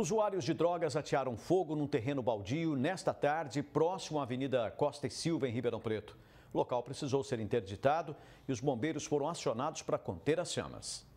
Usuários de drogas atearam fogo num terreno baldio nesta tarde, próximo à Avenida Costa e Silva, em Ribeirão Preto. O local precisou ser interditado e os bombeiros foram acionados para conter as chamas.